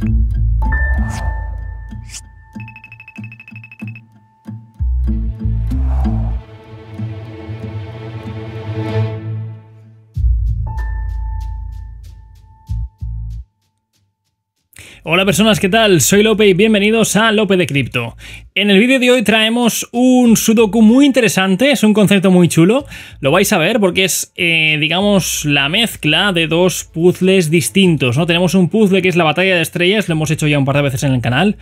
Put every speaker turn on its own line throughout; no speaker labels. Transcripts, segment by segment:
そう。Hola personas, ¿qué tal? Soy Lope y bienvenidos a Lope de Cripto. En el vídeo de hoy traemos un sudoku muy interesante, es un concepto muy chulo, lo vais a ver porque es, eh, digamos, la mezcla de dos puzzles distintos, ¿no? Tenemos un puzzle que es la batalla de estrellas, lo hemos hecho ya un par de veces en el canal,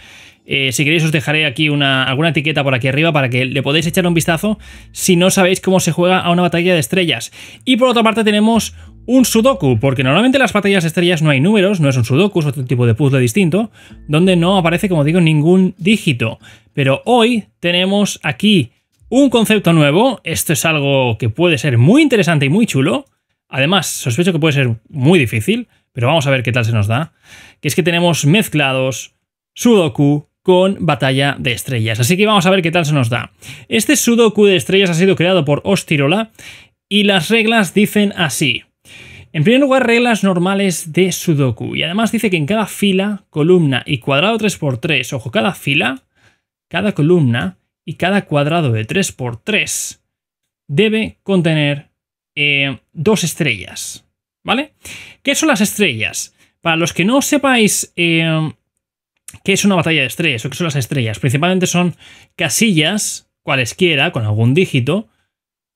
eh, si queréis os dejaré aquí una, alguna etiqueta por aquí arriba para que le podáis echar un vistazo si no sabéis cómo se juega a una batalla de estrellas. Y por otra parte tenemos un sudoku, porque normalmente en las batallas estrellas no hay números, no es un sudoku, es otro tipo de puzzle distinto, donde no aparece, como digo, ningún dígito. Pero hoy tenemos aquí un concepto nuevo, esto es algo que puede ser muy interesante y muy chulo, además sospecho que puede ser muy difícil, pero vamos a ver qué tal se nos da, que es que tenemos mezclados sudoku con batalla de estrellas, así que vamos a ver qué tal se nos da. Este sudoku de estrellas ha sido creado por Ostirola y las reglas dicen así. En primer lugar, reglas normales de Sudoku. Y además dice que en cada fila, columna y cuadrado 3x3, ojo, cada fila, cada columna y cada cuadrado de 3x3 debe contener eh, dos estrellas. ¿Vale? ¿Qué son las estrellas? Para los que no sepáis eh, qué es una batalla de estrellas o qué son las estrellas, principalmente son casillas, cualesquiera, con algún dígito,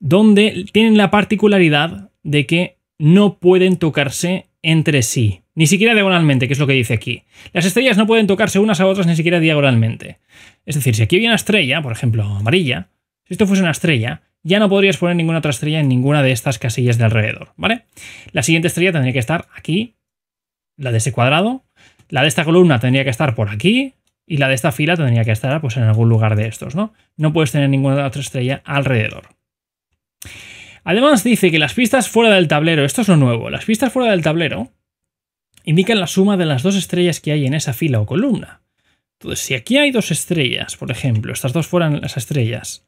donde tienen la particularidad de que no pueden tocarse entre sí, ni siquiera diagonalmente, que es lo que dice aquí. Las estrellas no pueden tocarse unas a otras ni siquiera diagonalmente. Es decir, si aquí hay una estrella, por ejemplo, amarilla, si esto fuese una estrella, ya no podrías poner ninguna otra estrella en ninguna de estas casillas de alrededor, ¿vale? La siguiente estrella tendría que estar aquí, la de ese cuadrado, la de esta columna tendría que estar por aquí y la de esta fila tendría que estar pues, en algún lugar de estos, ¿no? No puedes tener ninguna otra estrella alrededor. Además dice que las pistas fuera del tablero, esto es lo nuevo, las pistas fuera del tablero indican la suma de las dos estrellas que hay en esa fila o columna. Entonces, si aquí hay dos estrellas, por ejemplo, estas dos fueran las estrellas,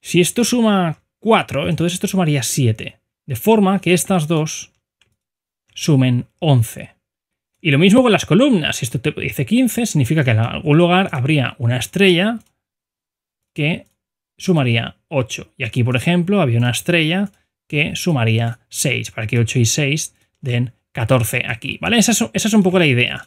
si esto suma 4, entonces esto sumaría 7, de forma que estas dos sumen 11. Y lo mismo con las columnas, si esto te dice 15, significa que en algún lugar habría una estrella que sumaría 8. Y aquí, por ejemplo, había una estrella que sumaría 6, para que 8 y 6 den 14 aquí, ¿vale? Esa es, esa es un poco la idea.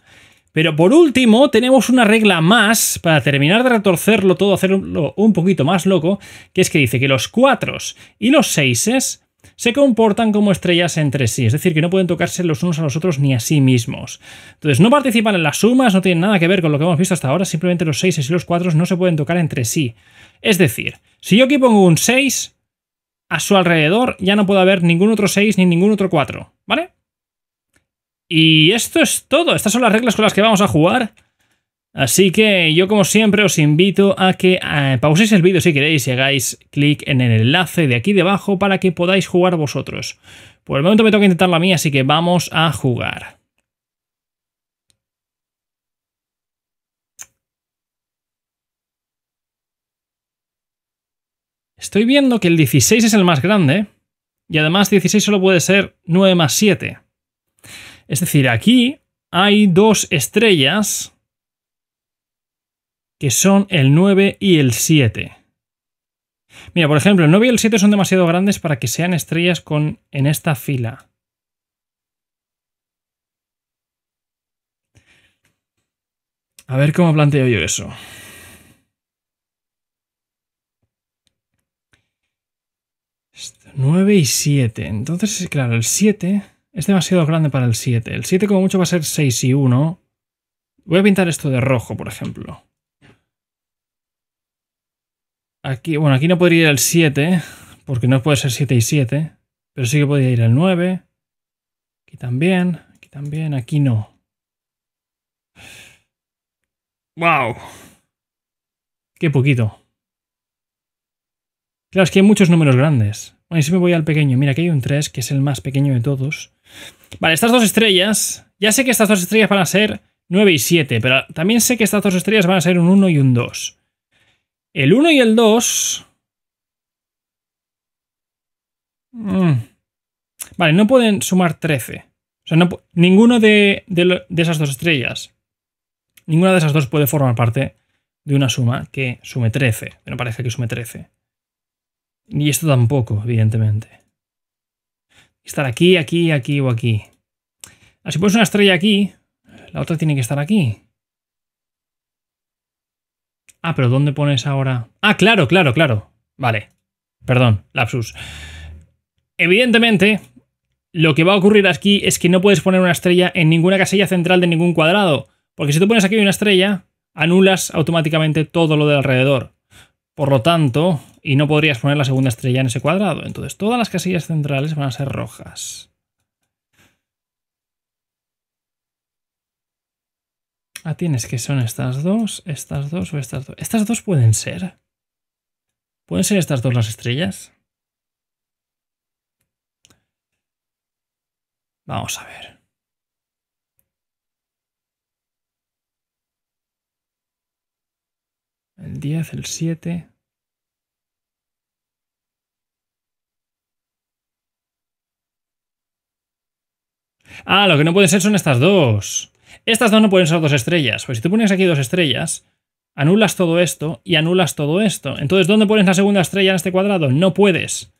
Pero por último, tenemos una regla más para terminar de retorcerlo todo, hacerlo un poquito más loco, que es que dice que los 4 y los 6 se comportan como estrellas entre sí, es decir, que no pueden tocarse los unos a los otros ni a sí mismos. Entonces, no participan en las sumas, no tienen nada que ver con lo que hemos visto hasta ahora, simplemente los 6 y los 4 no se pueden tocar entre sí. Es decir, si yo aquí pongo un 6, a su alrededor ya no puede haber ningún otro 6 ni ningún otro 4, ¿vale? Y esto es todo, estas son las reglas con las que vamos a jugar. Así que yo como siempre os invito a que eh, pauséis el vídeo si queréis y hagáis clic en el enlace de aquí debajo para que podáis jugar vosotros. Por el momento me toca intentar la mía, así que vamos a jugar. Estoy viendo que el 16 es el más grande y además 16 solo puede ser 9 más 7. Es decir, aquí hay dos estrellas que son el 9 y el 7. Mira, por ejemplo, el 9 y el 7 son demasiado grandes para que sean estrellas con, en esta fila. A ver cómo planteo yo eso. 9 y 7. Entonces, claro, el 7 es demasiado grande para el 7. El 7 como mucho va a ser 6 y 1. Voy a pintar esto de rojo, por ejemplo. Aquí, bueno, aquí no podría ir al 7, porque no puede ser 7 y 7, pero sí que podría ir al 9. Aquí también, aquí también, aquí no. ¡Wow! Qué poquito. Claro, es que hay muchos números grandes. Bueno, y si me voy al pequeño, mira, aquí hay un 3, que es el más pequeño de todos. Vale, estas dos estrellas, ya sé que estas dos estrellas van a ser 9 y 7, pero también sé que estas dos estrellas van a ser un 1 y un 2. El 1 y el 2... Mm. Vale, no pueden sumar 13. O sea, no, ninguno de, esas dos estrellas, ninguna de esas dos puede formar parte de una suma que sume 13, Me parece que sume 13. Y esto tampoco, evidentemente. Estar aquí, aquí, aquí o aquí. Así ah, si pones una estrella aquí, la otra tiene que estar aquí. Ah, pero ¿dónde pones ahora? Ah, claro, claro, claro. Vale. Perdón, lapsus. Evidentemente, lo que va a ocurrir aquí es que no puedes poner una estrella en ninguna casilla central de ningún cuadrado. Porque si tú pones aquí una estrella, anulas automáticamente todo lo de alrededor. Por lo tanto, y no podrías poner la segunda estrella en ese cuadrado. Entonces todas las casillas centrales van a ser rojas. Ah, tienes que son estas dos, estas dos o estas dos. Estas dos pueden ser. ¿Pueden ser estas dos las estrellas? Vamos a ver. El 10, el 7. Ah, lo que no puede ser son estas dos. Estas dos no pueden ser dos estrellas. Pues si tú pones aquí dos estrellas, anulas todo esto y anulas todo esto. Entonces, ¿dónde pones la segunda estrella en este cuadrado? No puedes.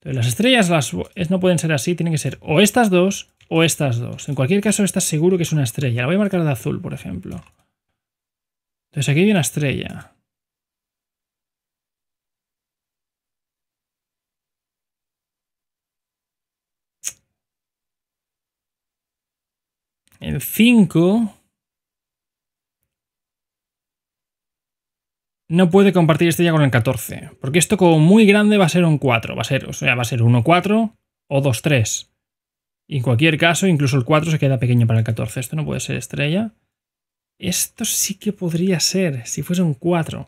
Entonces, las estrellas las, no pueden ser así, tienen que ser o estas dos o estas dos. En cualquier caso, estás seguro que es una estrella. La voy a marcar de azul, por ejemplo. Entonces, aquí hay una estrella. El 5... No puede compartir estrella con el 14, porque esto como muy grande va a ser un 4, va a ser, o sea, va a ser 1-4 o 2-3. Y en cualquier caso, incluso el 4 se queda pequeño para el 14. Esto no puede ser estrella. Esto sí que podría ser, si fuese un 4.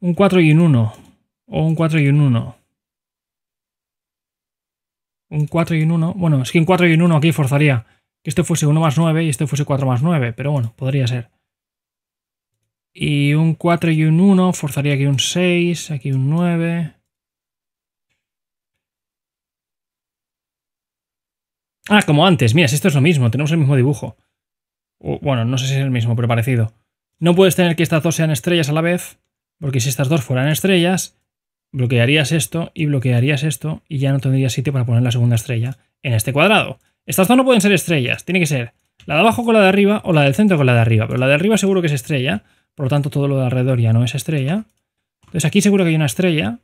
Un 4 y un 1. O un 4 y un 1. Un 4 y un 1. Bueno, es que un 4 y un 1 aquí forzaría que esto fuese 1 más 9 y esto fuese 4 más 9, pero bueno, podría ser. Y un 4 y un 1 forzaría aquí un 6, aquí un 9. Ah, como antes, mira, esto es lo mismo, tenemos el mismo dibujo. bueno, no sé si es el mismo, pero parecido. No puedes tener que estas dos sean estrellas a la vez, porque si estas dos fueran estrellas, bloquearías esto y bloquearías esto y ya no tendrías sitio para poner la segunda estrella en este cuadrado. Estas dos no pueden ser estrellas, tiene que ser la de abajo con la de arriba o la del centro con la de arriba, pero la de arriba seguro que es estrella, por lo tanto todo lo de alrededor ya no es estrella. Entonces aquí seguro que hay una estrella.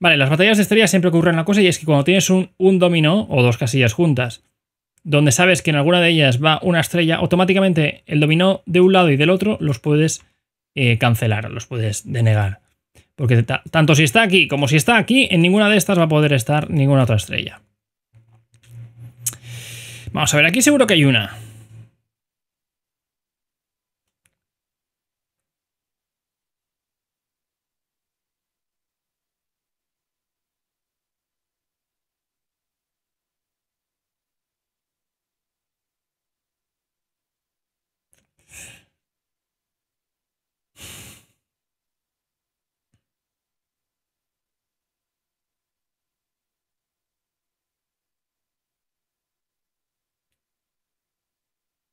Vale, las batallas de estrellas siempre ocurren una cosa y es que cuando tienes un, dominó o dos casillas juntas, donde sabes que en alguna de ellas va una estrella, automáticamente el dominó de un lado y del otro los puedes eh, cancelar, los puedes denegar. Porque tanto si está aquí como si está aquí, en ninguna de estas va a poder estar ninguna otra estrella. Vamos a ver, aquí seguro que hay una.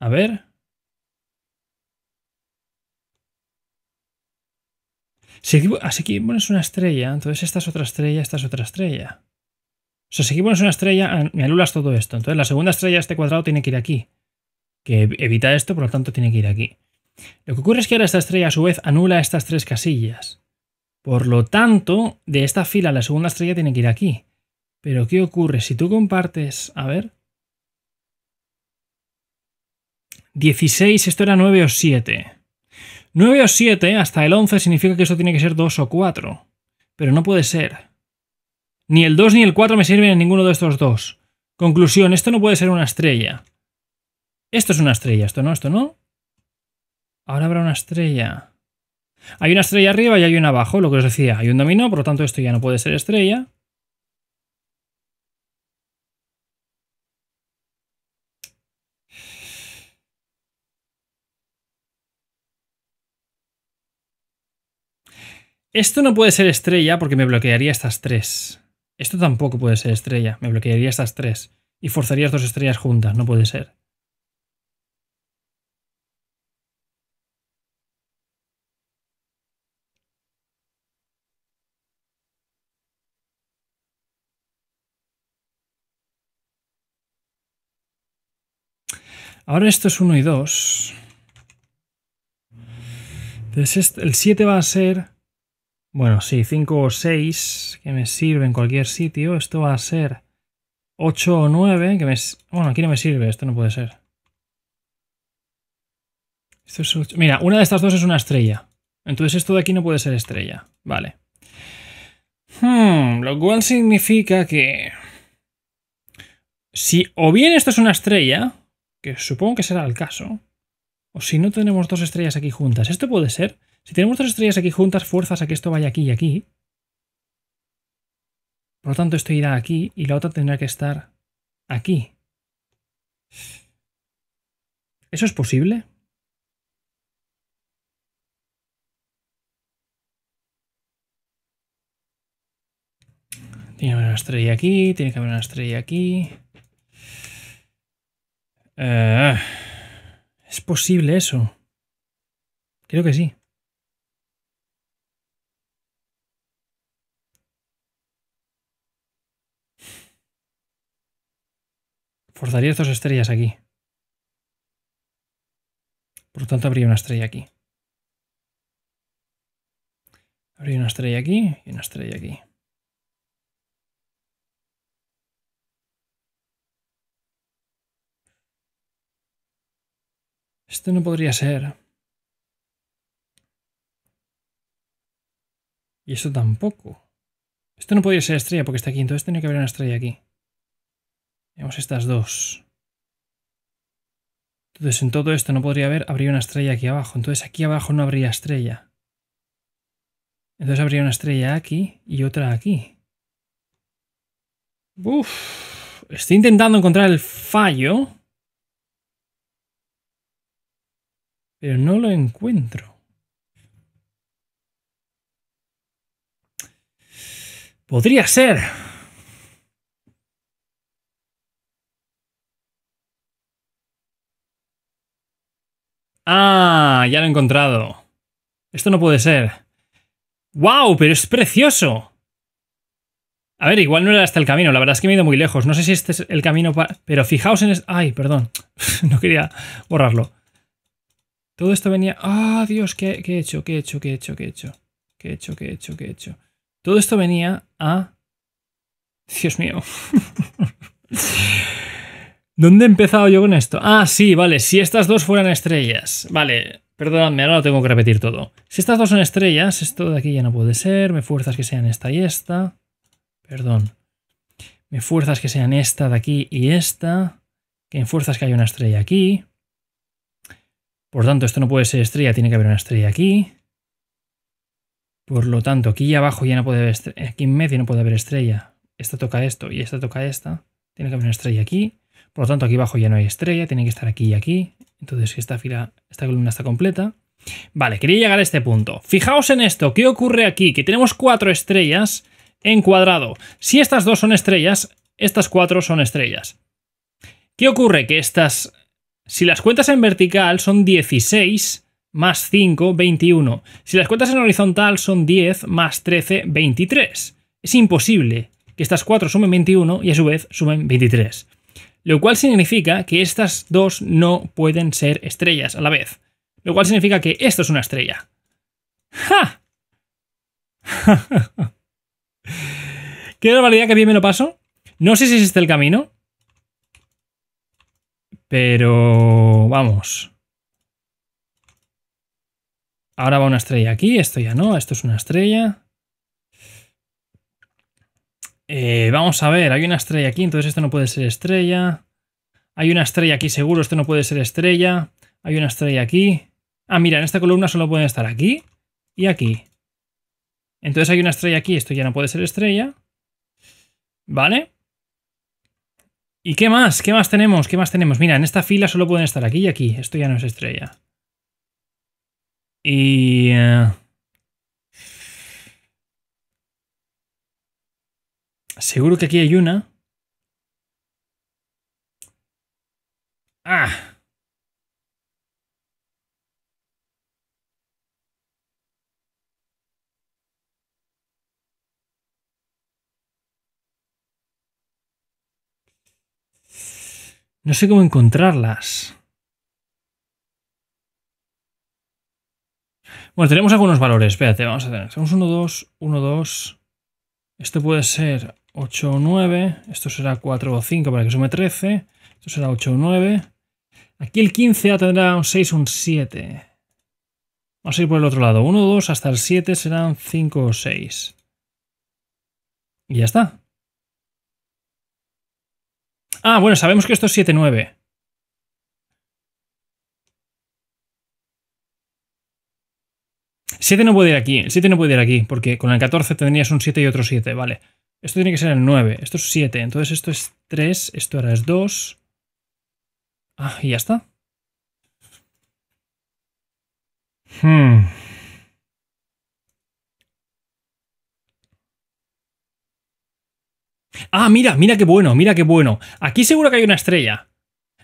A ver. Si que ah, pones una estrella, entonces esta es otra estrella, esta es otra estrella. O sea, si aquí pones una estrella, me anulas todo esto. Entonces la segunda estrella, este cuadrado, tiene que ir aquí. Que evita esto, por lo tanto, tiene que ir aquí. Lo que ocurre es que ahora esta estrella, a su vez, anula estas tres casillas. Por lo tanto, de esta fila, la segunda estrella tiene que ir aquí. Pero ¿qué ocurre? Si tú compartes... A ver... 16, esto era 9 o 7. 9 o 7 hasta el 11 significa que esto tiene que ser 2 o 4. Pero no puede ser. Ni el 2 ni el 4 me sirven en ninguno de estos dos. Conclusión, esto no puede ser una estrella. Esto es una estrella, esto no, esto no. Ahora habrá una estrella. Hay una estrella arriba y hay una abajo, lo que os decía. Hay un dominó, por lo tanto esto ya no puede ser estrella. Esto no puede ser estrella porque me bloquearía estas tres. Esto tampoco puede ser estrella, me bloquearía estas tres. Y forzarías dos estrellas juntas, no puede ser. Ahora esto es uno y dos. Entonces el 7 va a ser bueno, sí, 5 o 6 que me sirve en cualquier sitio. Esto va a ser 8 o 9 que me... Bueno, aquí no me sirve, esto no puede ser. Mira, una de estas dos es una estrella. Entonces esto de aquí no puede ser estrella. Vale. Hmm, lo cual significa que... Si o bien esto es una estrella, que supongo que será el caso, o si no tenemos dos estrellas aquí juntas, esto puede ser si tenemos dos estrellas aquí juntas, fuerzas a que esto vaya aquí y aquí. Por lo tanto, esto irá aquí y la otra tendrá que estar aquí. ¿Eso es posible? Tiene una estrella aquí, tiene que haber una estrella aquí. Eh, ¿Es posible eso? Creo que sí. Portaría dos estrellas aquí. Por lo tanto, habría una estrella aquí. Habría una estrella aquí y una estrella aquí. Esto no podría ser. Y esto tampoco. Esto no podría ser estrella porque está aquí, entonces tiene que haber una estrella aquí. Tenemos estas dos. Entonces en todo esto no podría haber, habría una estrella aquí abajo. Entonces aquí abajo no habría estrella. Entonces habría una estrella aquí y otra aquí. Uf, estoy intentando encontrar el fallo. Pero no lo encuentro. Podría ser. Ah, ya lo he encontrado. Esto no puede ser. ¡Wow! Pero es precioso. A ver, igual no era hasta el camino. La verdad es que me he ido muy lejos. No sé si este es el camino para... Pero fijaos en... Ay, perdón. no quería borrarlo. Todo esto venía... ¡Ah, Dios! ¿qué, ¿Qué he hecho? ¿Qué he hecho? ¿Qué he hecho? ¿Qué he hecho? ¿Qué he hecho? ¿Qué he hecho? ¿Qué he hecho? Todo esto venía a... Dios mío. ¿Dónde he empezado yo con esto? Ah, sí, vale, si estas dos fueran estrellas. Vale, perdóname, ahora lo tengo que repetir todo. Si estas dos son estrellas, esto de aquí ya no puede ser, me fuerzas que sean esta y esta. Perdón. Me fuerzas que sean esta de aquí y esta. Que me fuerzas que haya una estrella aquí. Por tanto, esto no puede ser estrella, tiene que haber una estrella aquí. Por lo tanto, aquí abajo ya no puede haber estrella. Aquí en medio no puede haber estrella. Esta toca esto y esta toca esta. Tiene que haber una estrella aquí. Por lo tanto, aquí abajo ya no hay estrella, tiene que estar aquí y aquí. Entonces, esta fila, esta columna está completa. Vale, quería llegar a este punto. Fijaos en esto, ¿qué ocurre aquí? Que tenemos cuatro estrellas en cuadrado. Si estas dos son estrellas, estas cuatro son estrellas. ¿Qué ocurre? Que estas, si las cuentas en vertical, son 16 más 5, 21. Si las cuentas en horizontal, son 10 más 13, 23. Es imposible que estas cuatro sumen 21 y a su vez sumen 23 lo cual significa que estas dos no pueden ser estrellas a la vez, lo cual significa que esto es una estrella. ¡Ja! Qué barbaridad que bien me lo paso. No sé si existe el camino. Pero vamos. Ahora va una estrella aquí, esto ya no, esto es una estrella. Eh, vamos a ver, hay una estrella aquí, entonces esto no puede ser estrella. Hay una estrella aquí, seguro, esto no puede ser estrella. Hay una estrella aquí. Ah, mira, en esta columna solo pueden estar aquí y aquí. Entonces hay una estrella aquí, esto ya no puede ser estrella. ¿Vale? ¿Y qué más? ¿Qué más tenemos? ¿Qué más tenemos? Mira, en esta fila solo pueden estar aquí y aquí. Esto ya no es estrella. Y... Eh, Seguro que aquí hay una. Ah. No sé cómo encontrarlas. Bueno, tenemos algunos valores. Espérate, vamos a tener. Tenemos 1, 2, 1, 2. Esto puede ser 8 o 9, esto será 4 o 5 para que sume 13, esto será 8 o 9. Aquí el 15 ya tendrá un 6 o un 7. Vamos a ir por el otro lado, 1 2 hasta el 7 serán 5 o 6. Y ya está. Ah, bueno, sabemos que esto es 7, 9. 7 no puede ir aquí, el 7 no puede ir aquí, porque con el 14 tendrías un 7 y otro 7, vale. Esto tiene que ser el 9, esto es 7, entonces esto es 3, esto ahora es 2. Ah, y ya está. Hmm. Ah, mira, mira qué bueno, mira qué bueno. Aquí seguro que hay una estrella.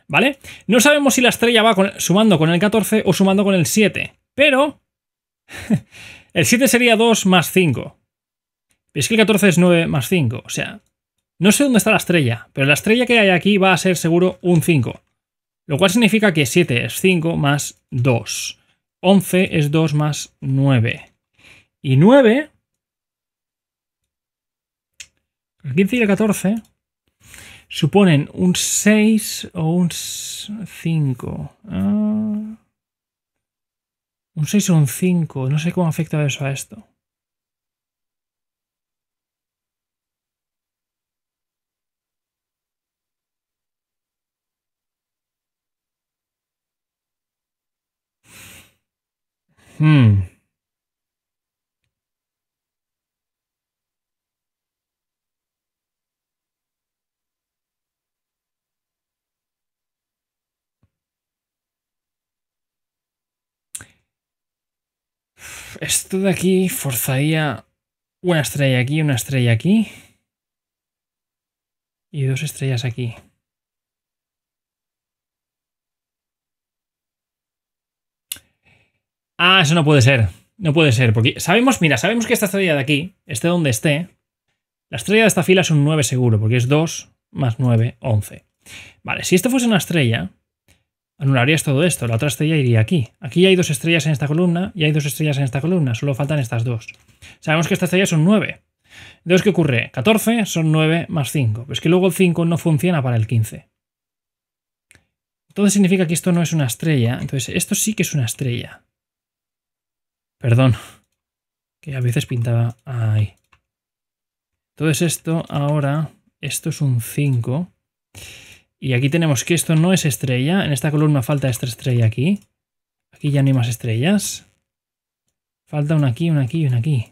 ¿Vale? No sabemos si la estrella va sumando con el 14 o sumando con el 7. Pero... el 7 sería 2 más 5 es que el 14 es 9 más 5, o sea, no sé dónde está la estrella, pero la estrella que hay aquí va a ser seguro un 5. Lo cual significa que 7 es 5 más 2. 11 es 2 más 9. Y 9... El 15 y el 14 suponen un 6 o un 5. Ah, un 6 o un 5. No sé cómo afecta eso a esto. Hmm. Esto de aquí forzaría una estrella aquí, una estrella aquí y dos estrellas aquí. Ah, eso no puede ser. No puede ser, porque sabemos, mira, sabemos que esta estrella de aquí, esté donde esté, la estrella de esta fila es un 9 seguro, porque es 2 más 9, 11. Vale, si esto fuese una estrella, anularías todo esto, la otra estrella iría aquí. Aquí hay dos estrellas en esta columna y hay dos estrellas en esta columna, solo faltan estas dos. Sabemos que esta estrellas son 9. Entonces, ¿qué ocurre? 14 son 9 más 5, pero es que luego el 5 no funciona para el 15. Entonces significa que esto no es una estrella, entonces esto sí que es una estrella. Perdón. Que a veces pintaba ahí. Entonces esto ahora, esto es un 5. Y aquí tenemos que esto no es estrella. En esta columna falta esta estrella aquí. Aquí ya no hay más estrellas. Falta una aquí, una aquí y una aquí.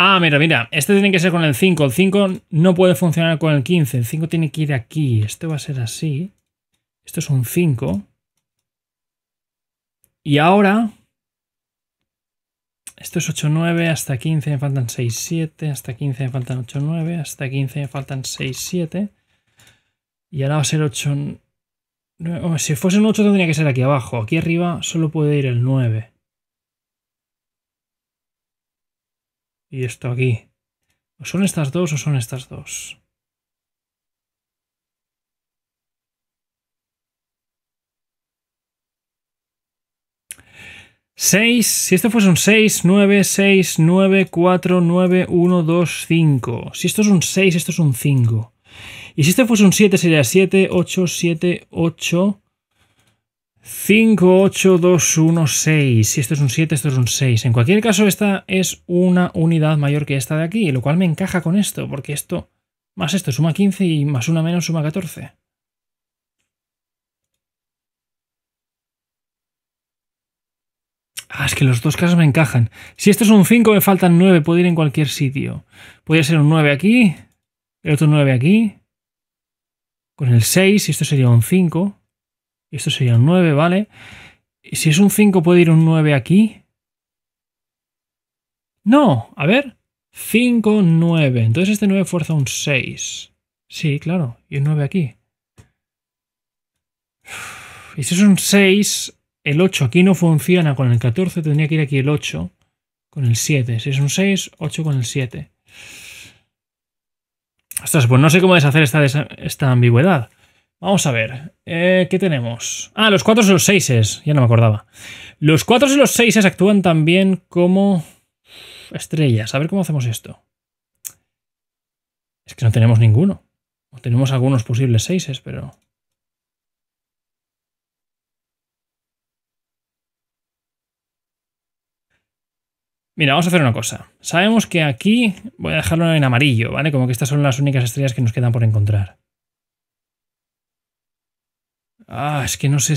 Ah, mira, mira, este tiene que ser con el 5. El 5 no puede funcionar con el 15. El 5 tiene que ir aquí. esto va a ser así. Esto es un 5. Y ahora... Esto es 8, 9, hasta 15 me faltan 6, 7, hasta 15 me faltan 8, 9, hasta 15 me faltan 6, 7. Y ahora va a ser 8... si fuese un 8 tendría que ser aquí abajo. Aquí arriba solo puede ir el 9. y esto aquí. O son estas dos o son estas dos. 6. si esto fuese un 6, 9, 6, 9, 4, 9, 1, 2, 5. Si esto es un 6, esto es un 5. Y si esto fuese un 7, sería 7, 8, 7, 8, 5, 8, 2, 1, 6. Si esto es un 7, esto es un 6. En cualquier caso, esta es una unidad mayor que esta de aquí, lo cual me encaja con esto, porque esto más esto suma 15 y más una menos suma 14. Ah, es que los dos casos me encajan. Si esto es un 5, me faltan 9. Puedo ir en cualquier sitio. Podría ser un 9 aquí, el otro 9 aquí. Con el 6, esto sería un 5. Esto sería un 9, ¿vale? Y si es un 5, ¿puede ir un 9 aquí? No, a ver. 5, 9. Entonces este 9 fuerza un 6. Sí, claro. Y un 9 aquí. Y si es un 6, el 8 aquí no funciona con el 14, tendría que ir aquí el 8 con el 7. Si es un 6, 8 con el 7. Ostras, pues no sé cómo deshacer esta, esta ambigüedad. Vamos a ver. Eh, ¿Qué tenemos? Ah, los 4 y los 6 Ya no me acordaba. Los 4 y los 6 actúan también como estrellas. A ver cómo hacemos esto. Es que no tenemos ninguno. tenemos algunos posibles 6 pero... Mira, vamos a hacer una cosa. Sabemos que aquí voy a dejarlo en amarillo, ¿vale? Como que estas son las únicas estrellas que nos quedan por encontrar. Ah, es que no sé.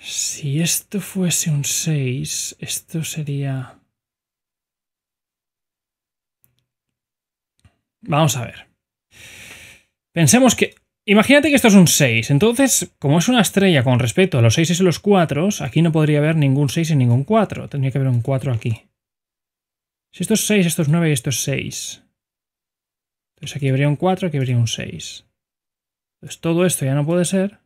Si esto fuese un 6, esto sería... Vamos a ver. Pensemos que... Imagínate que esto es un 6. Entonces, como es una estrella con respecto a los 6 y los 4, aquí no podría haber ningún 6 y ningún 4. Tendría que haber un 4 aquí. Si esto es 6, esto es 9 y esto es 6. Entonces aquí habría un 4, aquí habría un 6. Entonces todo esto ya no puede ser.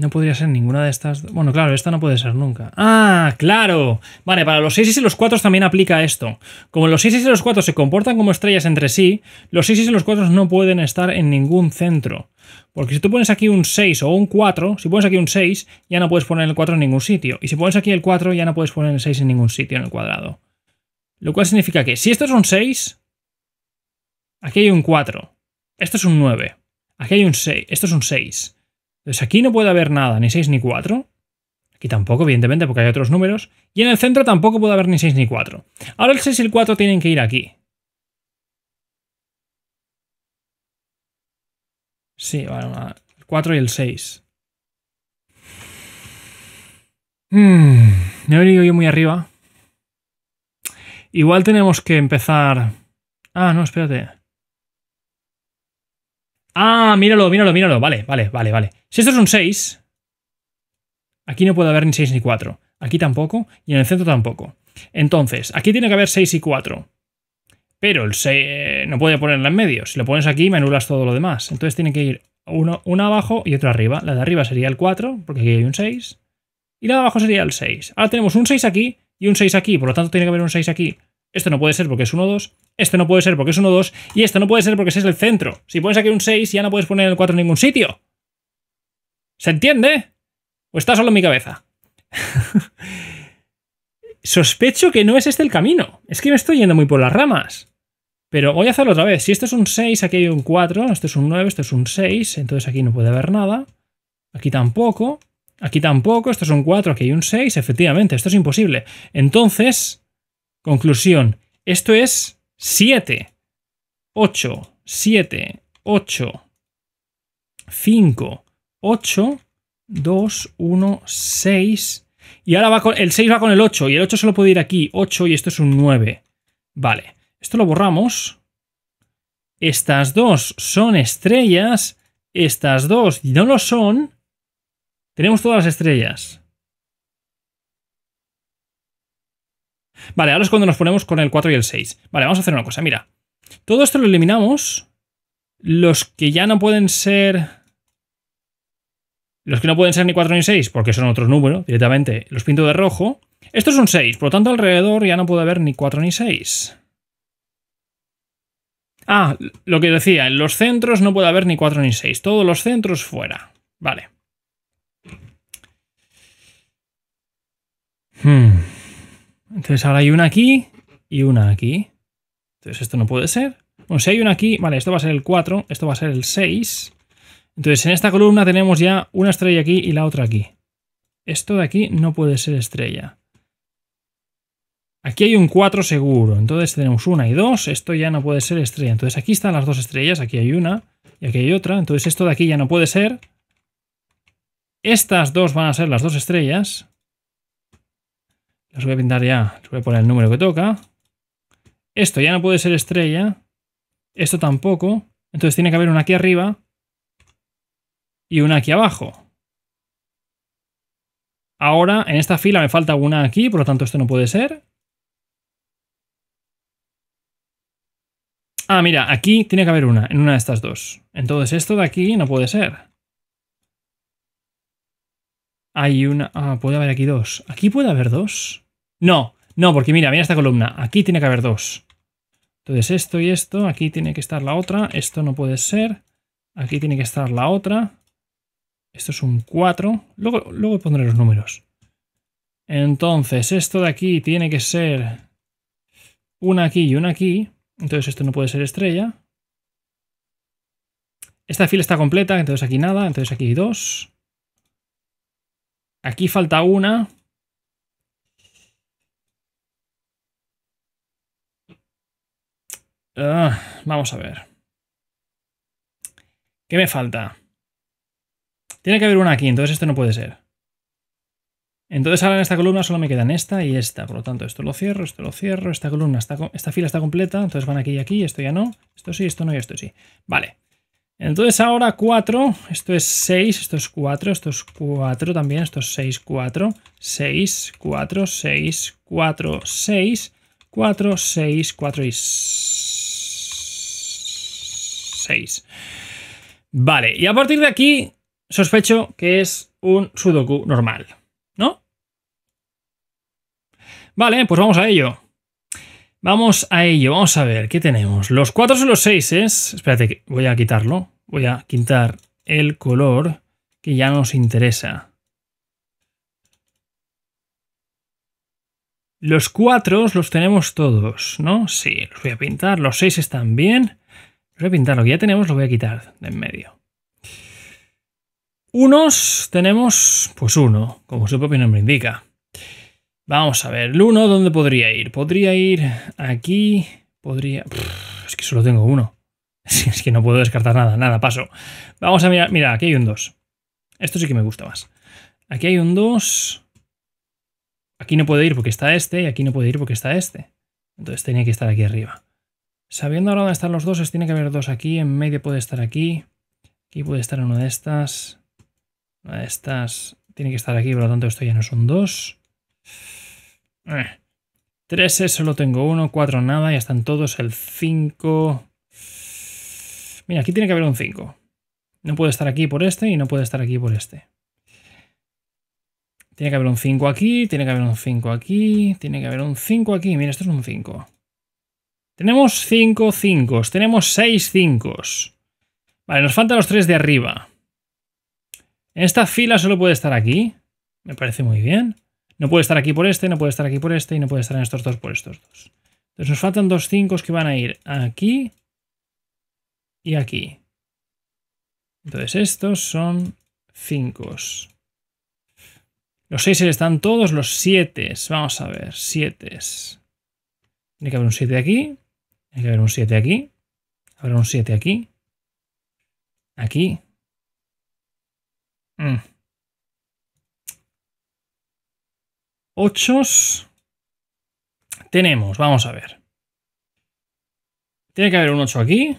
No podría ser ninguna de estas. Bueno, claro, esta no puede ser nunca. ¡Ah, claro! Vale, para los 6 y los 4 también aplica esto. Como los 6 y los 4 se comportan como estrellas entre sí, los 6 y los 4 no pueden estar en ningún centro. Porque si tú pones aquí un 6 o un 4, si pones aquí un 6, ya no puedes poner el 4 en ningún sitio. Y si pones aquí el 4, ya no puedes poner el 6 en ningún sitio en el cuadrado. Lo cual significa que si esto es un 6, aquí hay un 4. Esto es un 9. Aquí hay un 6. Esto es un 6. Pues aquí no puede haber nada, ni 6 ni 4. Aquí tampoco, evidentemente, porque hay otros números. Y en el centro tampoco puede haber ni 6 ni 4. Ahora el 6 y el 4 tienen que ir aquí. Sí, el 4 y el 6. Mmm. me he venido yo muy arriba. Igual tenemos que empezar... Ah, no, espérate. Ah, míralo, míralo, míralo. Vale, vale, vale, vale. Si esto es un 6, aquí no puede haber ni 6 ni 4. Aquí tampoco y en el centro tampoco. Entonces, aquí tiene que haber 6 y 4. Pero el 6 no puede ponerla en medio. Si lo pones aquí, me anulas todo lo demás. Entonces tiene que ir uno, una abajo y otra arriba. La de arriba sería el 4, porque aquí hay un 6. Y la de abajo sería el 6. Ahora tenemos un 6 aquí y un 6 aquí. Por lo tanto, tiene que haber un 6 aquí. Esto no puede ser porque es 1, 2. Esto no puede ser porque es 1, 2. Y esto no puede ser porque ese es el centro. Si pones aquí un 6, ya no puedes poner el 4 en ningún sitio. ¿Se entiende? ¿O está solo en mi cabeza? Sospecho que no es este el camino. Es que me estoy yendo muy por las ramas. Pero voy a hacerlo otra vez. Si esto es un 6, aquí hay un 4, esto es un 9, esto es un 6, entonces aquí no puede haber nada. Aquí tampoco. Aquí tampoco, esto es un 4, aquí hay un 6, efectivamente, esto es imposible. Entonces, conclusión, esto es 7, 8, 7, 8, 5, 8, 2, 1, 6. Y ahora va con, el 6 va con el 8 y el 8 solo puede ir aquí, 8 y esto es un 9. Vale, esto lo borramos. Estas dos son estrellas, estas dos no lo son. Tenemos todas las estrellas. Vale, ahora es cuando nos ponemos con el 4 y el 6. Vale, vamos a hacer una cosa, mira. Todo esto lo eliminamos. Los que ya no pueden ser... Los que no pueden ser ni 4 ni 6, porque son otros números directamente, los pinto de rojo. Estos son 6, por lo tanto alrededor ya no puede haber ni 4 ni 6. Ah, lo que decía, en los centros no puede haber ni 4 ni 6. Todos los centros fuera. Vale. Hmm. Entonces ahora hay una aquí y una aquí. Entonces esto no puede ser. Bueno, si hay una aquí, vale, esto va a ser el 4, esto va a ser el 6. Entonces, en esta columna tenemos ya una estrella aquí y la otra aquí. Esto de aquí no puede ser estrella. Aquí hay un 4 seguro, entonces tenemos una y dos, esto ya no puede ser estrella. Entonces aquí están las dos estrellas, aquí hay una y aquí hay otra, entonces esto de aquí ya no puede ser. Estas dos van a ser las dos estrellas. Las voy a pintar ya, les voy a poner el número que toca. Esto ya no puede ser estrella, esto tampoco, entonces tiene que haber una aquí arriba y una aquí abajo. Ahora, en esta fila me falta una aquí, por lo tanto esto no puede ser. Ah, mira, aquí tiene que haber una, en una de estas dos. Entonces esto de aquí no puede ser. Hay una... Ah, puede haber aquí dos. ¿Aquí puede haber dos? No, no, porque mira, mira esta columna. Aquí tiene que haber dos. Entonces esto y esto, aquí tiene que estar la otra, esto no puede ser, aquí tiene que estar la otra, esto es un 4. Luego, pondré los números. Entonces, esto de aquí tiene que ser una aquí y una aquí. Entonces esto no puede ser estrella. Esta fila está completa, entonces aquí nada, entonces aquí hay dos. Aquí falta una. Ah, vamos a ver. ¿Qué me falta? Tiene que haber una aquí, entonces esto no puede ser. Entonces ahora en esta columna solo me quedan esta y esta. Por lo tanto, esto lo cierro, esto lo cierro, esta columna, está, esta fila está completa, entonces van aquí y aquí, esto ya no, esto sí, esto no y esto sí. Vale. Entonces ahora 4, esto es 6, esto es 4, esto es 4 también, esto es 6, 4, 6, 4, 6, 4, 6, 4, 6, 4 y 6. Vale, y a partir de aquí sospecho que es un sudoku normal, ¿no? Vale, pues vamos a ello. Vamos a ello, vamos a ver, ¿qué tenemos? Los cuatro son los 6 es... Espérate, voy a quitarlo. Voy a quitar el color que ya nos interesa. Los cuatro los tenemos todos, ¿no? Sí, los voy a pintar. Los 6 están bien. Los voy a pintar, lo que ya tenemos lo voy a quitar de en medio. Unos tenemos, pues uno, como su propio nombre indica. Vamos a ver, el uno, ¿dónde podría ir? Podría ir aquí, podría... Es que solo tengo uno. Es que no puedo descartar nada, nada, paso. Vamos a mirar, mira, aquí hay un 2. Esto sí que me gusta más. Aquí hay un 2. Aquí no puede ir porque está este y aquí no puede ir porque está este. Entonces tenía que estar aquí arriba. Sabiendo ahora dónde están los dos, tiene que haber dos aquí. En medio puede estar aquí. Aquí puede estar una de estas. Estas tiene que estar aquí, por lo tanto esto ya no eh, es un 2. 3 solo tengo uno, 4 nada, ya están todos, el 5... Mira, aquí tiene que haber un 5. No puede estar aquí por este y no puede estar aquí por este. Tiene que haber un 5 aquí, tiene que haber un 5 aquí, tiene que haber un 5 aquí. Mira, esto es un 5. Tenemos 5 5, tenemos 6 5. Vale, nos faltan los 3 de arriba. En esta fila solo puede estar aquí. Me parece muy bien. No puede estar aquí por este, no puede estar aquí por este y no puede estar en estos dos por estos dos. Entonces nos faltan dos 5 que van a ir aquí y aquí. Entonces estos son 5. Los 6 están todos, los 7. Vamos a ver, 7. Tiene que haber un 7 aquí. Tiene que haber un 7 aquí. Habrá un 7 aquí. Aquí. Mm. Tenemos, vamos a ver. Tiene que haber un 8 aquí.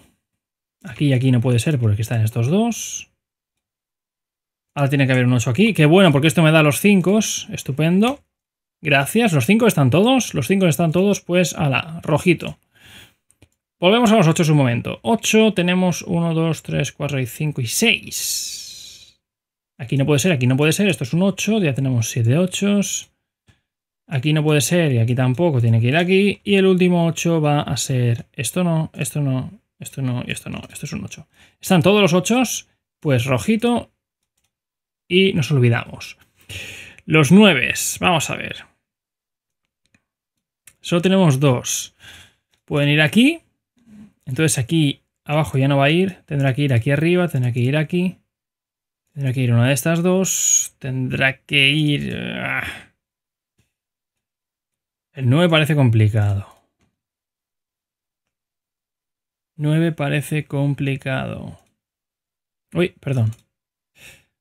Aquí y aquí no puede ser porque están estos dos. Ahora tiene que haber un 8 aquí. Qué bueno, porque esto me da los 5. Estupendo. Gracias. Los 5 están todos. Los 5 están todos, pues a la, rojito. Volvemos a los 8 un momento. 8, tenemos 1, 2, 3, 4 y 5 y 6. Aquí no puede ser, aquí no puede ser. Esto es un 8, ya tenemos 7 8. Aquí no puede ser y aquí tampoco, tiene que ir aquí. Y el último 8 va a ser esto no, esto no, esto no y esto no. Esto es un 8. Están todos los 8, pues rojito y nos olvidamos. Los 9, vamos a ver. Solo tenemos dos. Pueden ir aquí. Entonces aquí abajo ya no va a ir. Tendrá que ir aquí arriba, tendrá que ir aquí. Tendrá que ir una de estas dos. Tendrá que ir... Ah. El 9 parece complicado. 9 parece complicado. Uy, perdón.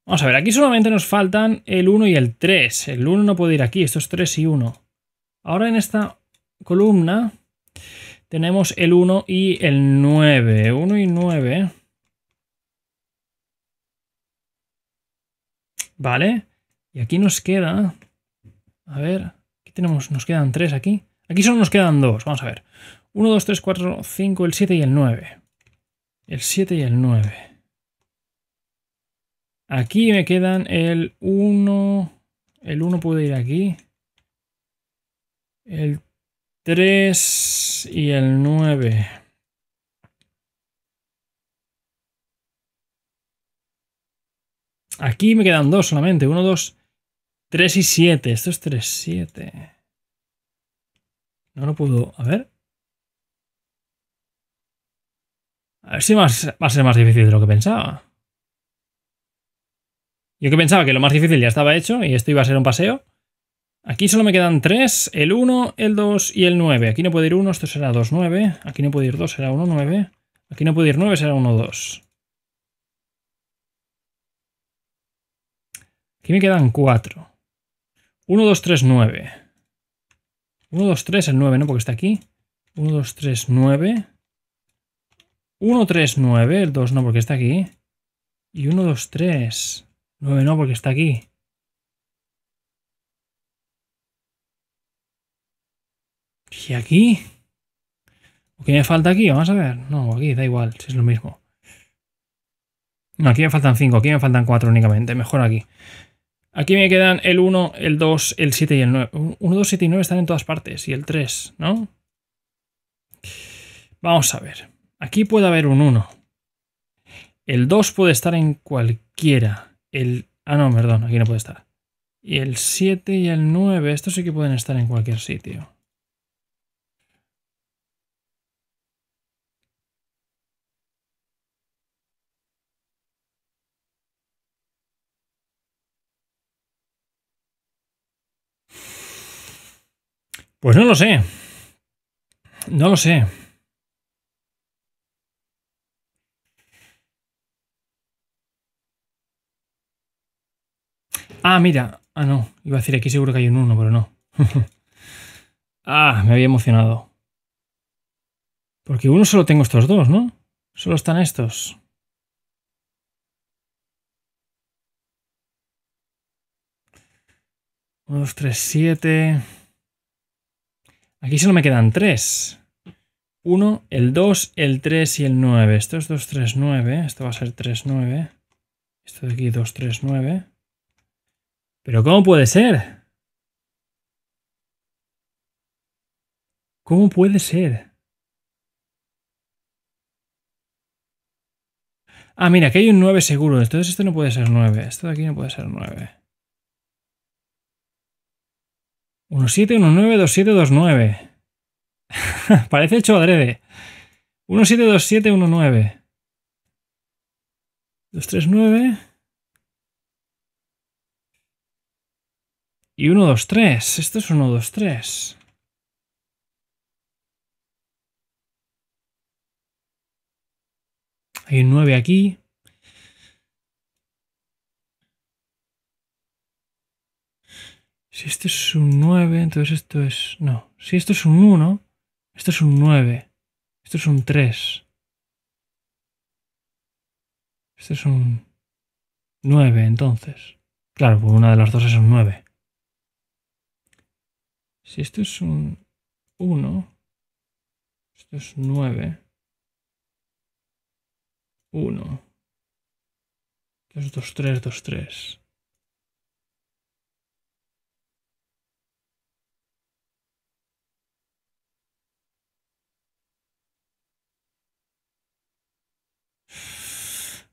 Vamos a ver, aquí solamente nos faltan el 1 y el 3. El 1 no puede ir aquí, esto es 3 y 1. Ahora en esta columna tenemos el 1 y el 9. 1 y 9. Vale. Y aquí nos queda... A ver, aquí tenemos, nos quedan tres aquí. Aquí solo nos quedan dos, vamos a ver. 1, 2, 3, 4, 5, el 7 y el 9. El 7 y el 9. Aquí me quedan el 1... El 1 puede ir aquí. El 3 y el 9. Aquí me quedan dos solamente. 1, 2, 3 y 7. Esto es tres, siete. No lo puedo... A ver. A ver si más, va a ser más difícil de lo que pensaba. Yo que pensaba que lo más difícil ya estaba hecho y esto iba a ser un paseo. Aquí solo me quedan tres, el 1, el 2 y el 9. Aquí no puede ir 1, esto será 2, 9. Aquí no puede ir 2, será 1, 9. Aquí no puede ir 9, será 1, 2. me quedan 4. 1, 2, 3, 9. 1, 2, 3, el 9, ¿no? Porque está aquí. 1, 2, 3, 9. 1, 3, 9. El 2 no, porque está aquí. Y 1, 2, 3. 9 no, porque está aquí. ¿Y aquí? ¿O qué me falta aquí? Vamos a ver. No, aquí da igual, si es lo mismo. No, aquí me faltan 5, aquí me faltan 4 únicamente. Mejor aquí. Aquí me quedan el 1, el 2, el 7 y el 9. 1, 2, 7 y 9 están en todas partes. Y el 3, ¿no? Vamos a ver. Aquí puede haber un 1. El 2 puede estar en cualquiera. El... Ah, no, perdón, aquí no puede estar. Y el 7 y el 9, estos sí que pueden estar en cualquier sitio. Pues no lo sé. No lo sé. Ah, mira. Ah, no. Iba a decir aquí seguro que hay un 1, pero no. ah, me había emocionado. Porque uno solo tengo estos dos, ¿no? Solo están estos. Uno, dos, tres, siete... Aquí solo me quedan tres. 1, el 2, el 3 y el 9. Esto es 2, 3, 9. Esto va a ser 3, 9. Esto de aquí 2, 3, 9. Pero ¿cómo puede ser? ¿Cómo puede ser? Ah, mira, aquí hay un 9 seguro. Entonces esto no puede ser 9. Esto de aquí no puede ser 9. uno siete uno nueve dos siete dos nueve Parece hecho adrede. uno siete dos 7 uno nueve Y uno dos Esto es uno dos tres Hay un 9 aquí. Si esto es un 9, entonces esto es... No. Si esto es un 1, esto es un 9. Esto es un 3. Esto es un 9, entonces. Claro, pues una de las dos es un 9. Si esto es un 1, esto es 9. 1. Esto es 2, 3, 2, 3.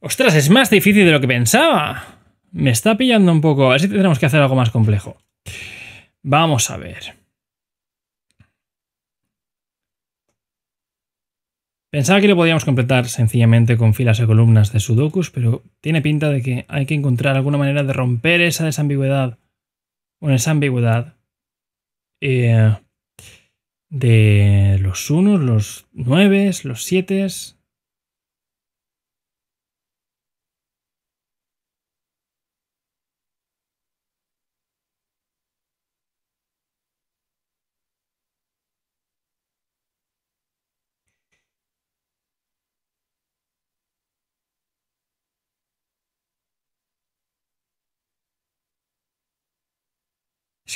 Ostras, es más difícil de lo que pensaba. Me está pillando un poco. A ver si tenemos que hacer algo más complejo. Vamos a ver. Pensaba que lo podíamos completar sencillamente con filas y columnas de sudokus, pero tiene pinta de que hay que encontrar alguna manera de romper esa desambigüedad. una esa ambigüedad. Eh, de los unos, los nueves, los siete,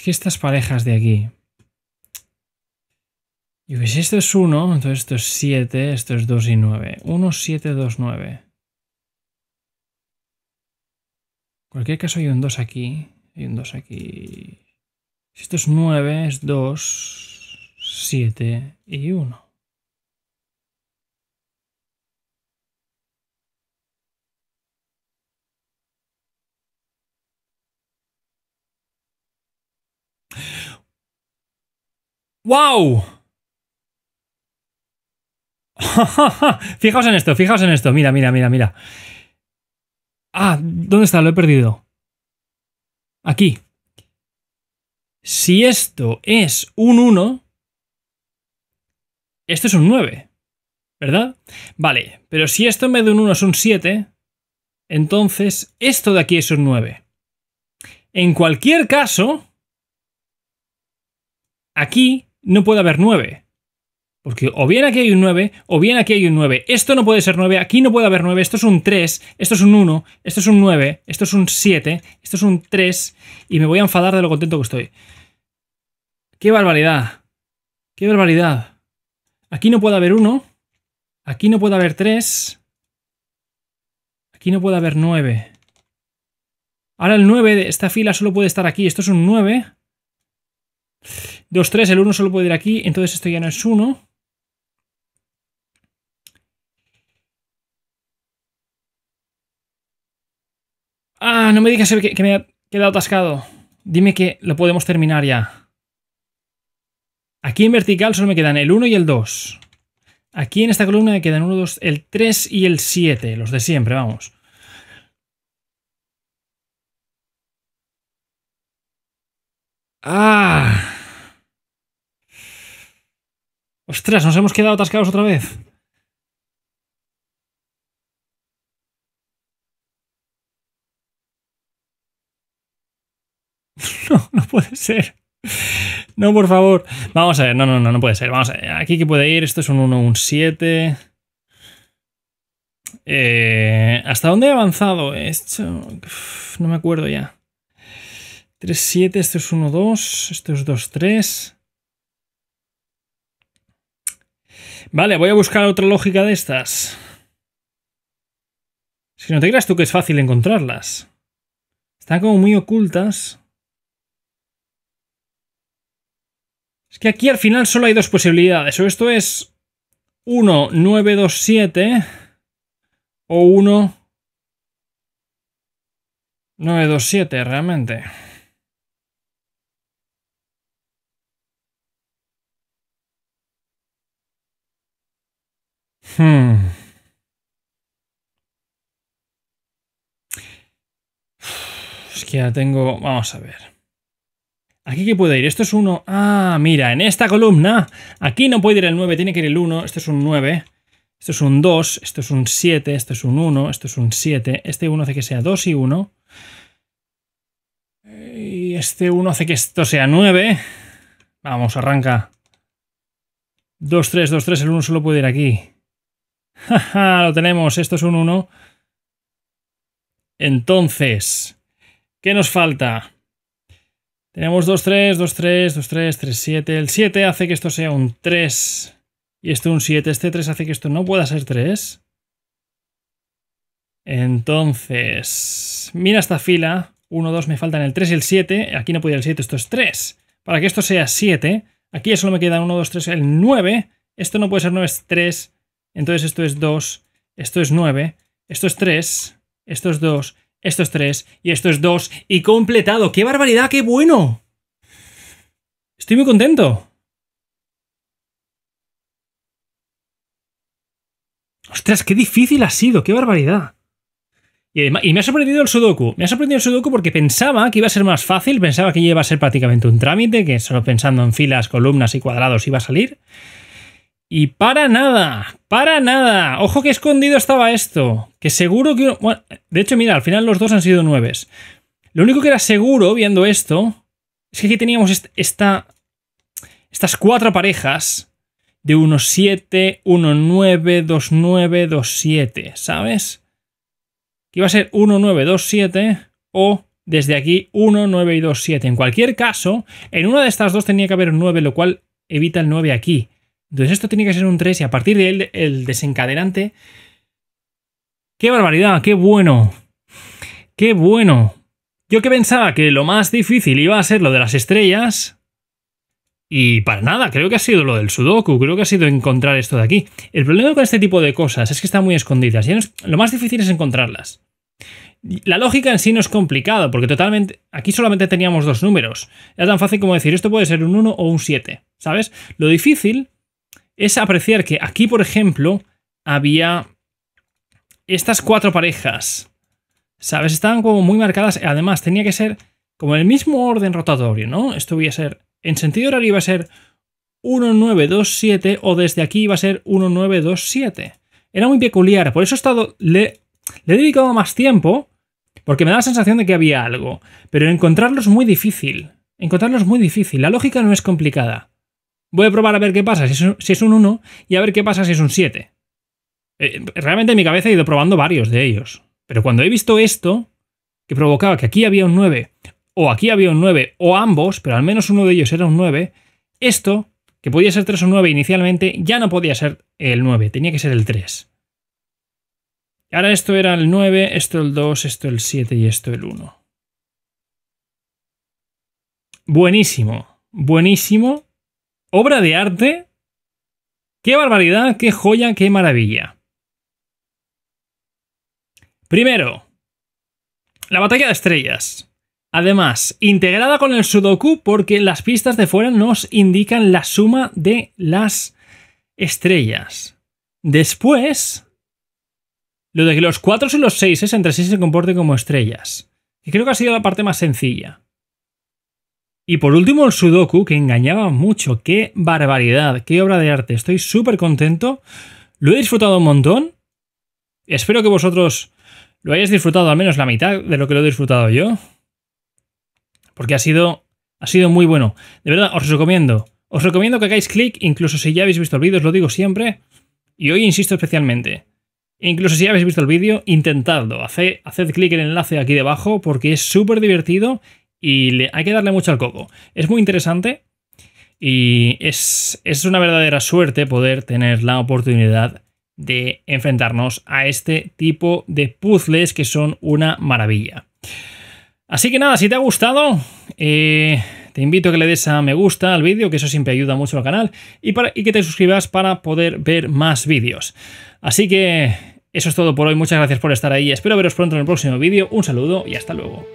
que estas parejas de aquí. Y si esto es 1, entonces esto es 7, esto es 2 y 9. 1, 7, 2, 9. En cualquier caso hay un 2 aquí. Hay un 2 aquí. Si esto es 9, es 2, 7 y 1. ¡Wow! fijaos en esto, fijaos en esto. Mira, mira, mira, mira. Ah, ¿dónde está? Lo he perdido. Aquí. Si esto es un 1, esto es un 9, ¿verdad? Vale, pero si esto en vez de un 1 es un 7, entonces esto de aquí es un 9. En cualquier caso, aquí no puede haber 9. Porque o bien aquí hay un 9, o bien aquí hay un 9. Esto no puede ser 9, aquí no puede haber 9, esto es un 3, esto es un 1, esto es un 9, esto es un 7, esto es un 3, y me voy a enfadar de lo contento que estoy. ¡Qué barbaridad! ¡Qué barbaridad! Aquí no puede haber 1, aquí no puede haber 3, aquí no puede haber 9. Ahora el 9 de esta fila solo puede estar aquí, esto es un 9. 2, 3, el 1 solo puede ir aquí, entonces esto ya no es 1. Ah, no me digas que, que me he quedado atascado. Dime que lo podemos terminar ya. Aquí en vertical solo me quedan el 1 y el 2. Aquí en esta columna me quedan 1, 2, el 3 y el 7, los de siempre, vamos. Ah. Ostras, nos hemos quedado atascados otra vez. No, no puede ser. No, por favor. Vamos a ver, no, no, no, no puede ser. Vamos a ver, aquí que puede ir, esto es un 1, 7. Eh, ¿Hasta dónde he avanzado? Esto, no me acuerdo ya. 3, 7, esto es 1, 2, esto es 2, 3. Vale, voy a buscar otra lógica de estas. Si no te creas tú que es fácil encontrarlas. Están como muy ocultas. Es que aquí al final solo hay dos posibilidades. O esto es 1, 9, 2, 7. O 1, 9, realmente. Hmm. Es que ya tengo... Vamos a ver. ¿Aquí qué puede ir? Esto es 1. Ah, mira, en esta columna. Aquí no puede ir el 9, tiene que ir el 1. Esto es un 9. Esto es un 2. Esto es un 7. Esto es un 1. Esto es un 7. Este 1 hace que sea 2 y 1. Y este 1 hace que esto sea 9. Vamos, arranca. 2, 3, 2, 3. El 1 solo puede ir aquí. ¡Ja, Lo tenemos, esto es un 1. Entonces, ¿qué nos falta? Tenemos 2, 3, 2, 3, 2, 3, 3, 7. El 7 hace que esto sea un 3 y esto un 7. Este 3 hace que esto no pueda ser 3. Entonces, mira esta fila. 1, 2, me faltan el 3 y el 7. Aquí no podía el 7, esto es 3. Para que esto sea 7, aquí solo me quedan 1, 2, 3, el 9. Esto no puede ser 9, es 3. Entonces esto es 2, esto es 9, esto es 3, esto es 2, esto es 3 y esto es 2 y completado. ¡Qué barbaridad! ¡Qué bueno! Estoy muy contento. ¡Ostras, qué difícil ha sido! ¡Qué barbaridad! Y, y, me ha sorprendido el Sudoku. Me ha sorprendido el Sudoku porque pensaba que iba a ser más fácil, pensaba que iba a ser prácticamente un trámite, que solo pensando en filas, columnas y cuadrados iba a salir. Y para nada, para nada. Ojo que escondido estaba esto. Que seguro que... Bueno, de hecho, mira, al final los dos han sido nueves. Lo único que era seguro viendo esto es que aquí teníamos esta, estas cuatro parejas de 1-7, 1-9, 2-9, 2-7, ¿sabes? Que iba a ser 1-9, 2-7 o desde aquí 1, 9 y 2, 7. En cualquier caso, en una de estas dos tenía que haber un 9, lo cual evita el 9 aquí. Entonces esto tiene que ser un 3 y a partir de él el desencadenante... ¡Qué barbaridad! ¡Qué bueno! ¡Qué bueno! Yo que pensaba que lo más difícil iba a ser lo de las estrellas. Y para nada, creo que ha sido lo del sudoku, creo que ha sido encontrar esto de aquí. El problema con este tipo de cosas es que están muy escondidas. Y lo más difícil es encontrarlas. La lógica en sí no es complicada porque totalmente. Aquí solamente teníamos dos números. Era tan fácil como decir esto puede ser un 1 o un 7. ¿Sabes? Lo difícil es apreciar que aquí, por ejemplo, había estas cuatro parejas. ¿Sabes? Estaban como muy marcadas. Además, tenía que ser como el mismo orden rotatorio, ¿no? Esto iba a ser, en sentido horario iba a ser 1927 o desde aquí iba a ser 1927. Era muy peculiar, por eso he estado, le, le he dedicado más tiempo porque me da la sensación de que había algo, pero encontrarlo es muy difícil. Encontrarlo es muy difícil, la lógica no es complicada, Voy a probar a ver qué pasa si es, un 1 y a ver qué pasa si es un 7. Eh, realmente en mi cabeza he ido probando varios de ellos. Pero cuando he visto esto, que provocaba que aquí había un 9, o aquí había un 9, o ambos, pero al menos uno de ellos era un 9, esto, que podía ser 3 o 9 inicialmente, ya no podía ser el 9, tenía que ser el 3. Ahora esto era el 9, esto el 2, esto el 7 y esto el 1. Buenísimo, buenísimo obra de arte. ¡Qué barbaridad! ¡Qué joya! ¡Qué maravilla! Primero, la batalla de estrellas. Además, integrada con el Sudoku porque las pistas de fuera nos indican la suma de las estrellas. Después, lo de que los 4 y los 6 entre sí se comporten como estrellas. Y creo que ha sido la parte más sencilla. Y por último, el Sudoku, que engañaba mucho. ¡Qué barbaridad! ¡Qué obra de arte! Estoy súper contento. Lo he disfrutado un montón. Espero que vosotros lo hayáis disfrutado al menos la mitad de lo que lo he disfrutado yo. Porque ha sido, ha sido muy bueno. De verdad, os recomiendo. Os recomiendo que hagáis clic, incluso si ya habéis visto el vídeo, os lo digo siempre. Y hoy insisto especialmente. Incluso si ya habéis visto el vídeo, intentadlo. Haced, haced clic en el enlace aquí debajo porque es súper divertido y hay que darle mucho al coco. Es muy interesante y es, una verdadera suerte poder tener la oportunidad de enfrentarnos a este tipo de puzzles que son una maravilla. Así que nada, si te ha gustado, eh, te invito a que le des a me gusta al vídeo, que eso siempre ayuda mucho al canal, y, para, y que te suscribas para poder ver más vídeos. Así que eso es todo por hoy, muchas gracias por estar ahí, espero veros pronto en el próximo vídeo, un saludo y hasta luego.